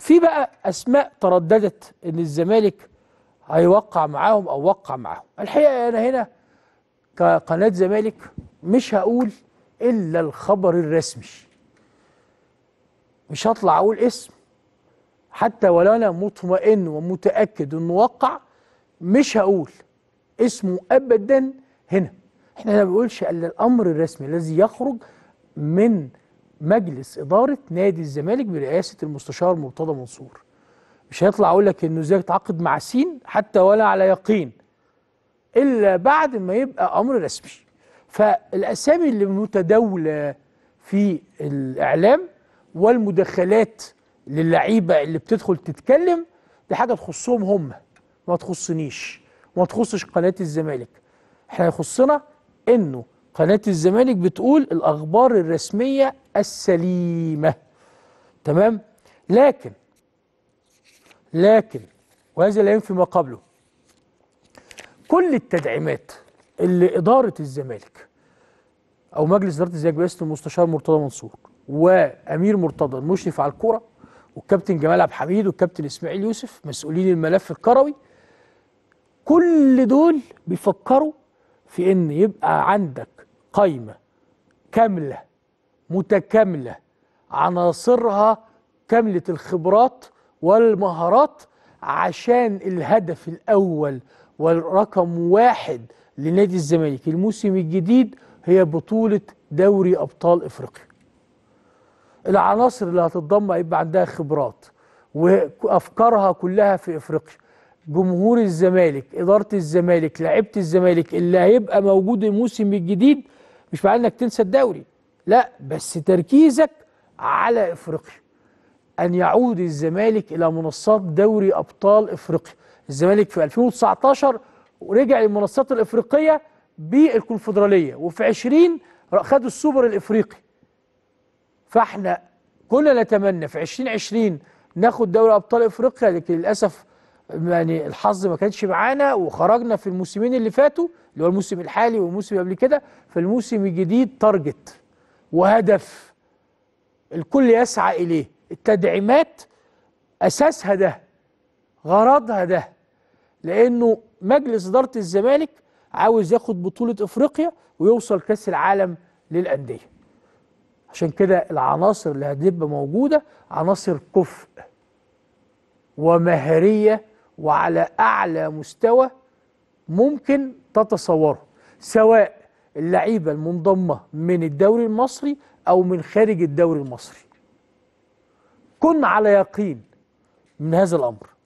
في بقى أسماء ترددت إن الزمالك هيوقع معاهم أو وقع معاهم الحقيقة أنا هنا كقناة زمالك مش هقول إلا الخبر الرسمي مش هطلع أقول اسم حتى ولو أنا مطمئن ومتأكد إنه وقع مش هقول اسمه أبدا هنا احنا ما بنقولش إلا الأمر الرسمي الذي يخرج من مجلس إدارة نادي الزمالك برئاسة المستشار مرتضى منصور مش هيطلع أقول لك إنه إزاي تعاقد مع سين حتى ولا على يقين إلا بعد ما يبقى أمر رسمي فالأسامي اللي متداولة في الإعلام والمداخلات للعيبة اللي بتدخل تتكلم دي حاجة تخصهم هم ما تخصنيش وما تخصش قناة الزمالك احنا يخصنا إنه قناة الزمالك بتقول الأخبار الرسمية السليمة تمام لكن لكن وهذا لا ينفي ما قبله كل التدعيمات اللي إدارة الزمالك أو مجلس إدارة الزمالك باسم المستشار مرتضى منصور وأمير مرتضى المشرف على الكرة والكابتن جمال عبد الحميد والكابتن إسماعيل يوسف مسؤولين الملف الكروي كل دول بيفكروا في ان يبقى عندك قايمه كامله متكامله عناصرها كامله الخبرات والمهارات عشان الهدف الاول والرقم واحد لنادي الزمالك الموسم الجديد هي بطوله دوري ابطال افريقيا. العناصر اللي هتتضم هيبقى عندها خبرات وافكارها كلها في افريقيا جمهور الزمالك إدارة الزمالك لعيبة الزمالك اللي هيبقى موجود الموسم الجديد مش معناه انك تنسى الدوري لا بس تركيزك على افريقيا ان يعود الزمالك الى منصات دوري ابطال افريقيا الزمالك في 2019 ورجع للمنصات الافريقيه بالكونفدراليه وفي 20 خدوا السوبر الافريقي فاحنا كنا نتمنى في 2020 ناخد دوري ابطال افريقيا لكن للاسف يعني الحظ ما كانش معانا وخرجنا في الموسمين اللي فاتوا اللي هو الموسم الحالي والموسم قبل كده فالموسم الجديد تارجت وهدف الكل يسعى اليه التدعيمات اساسها ده غرضها ده لانه مجلس اداره الزمالك عاوز ياخد بطوله افريقيا ويوصل كاس العالم للانديه عشان كده العناصر اللي هتبقى موجوده عناصر كفء ومهريه وعلى أعلى مستوى ممكن تتصوره سواء اللعيبة المنضمة من الدوري المصري أو من خارج الدوري المصري كن على يقين من هذا الأمر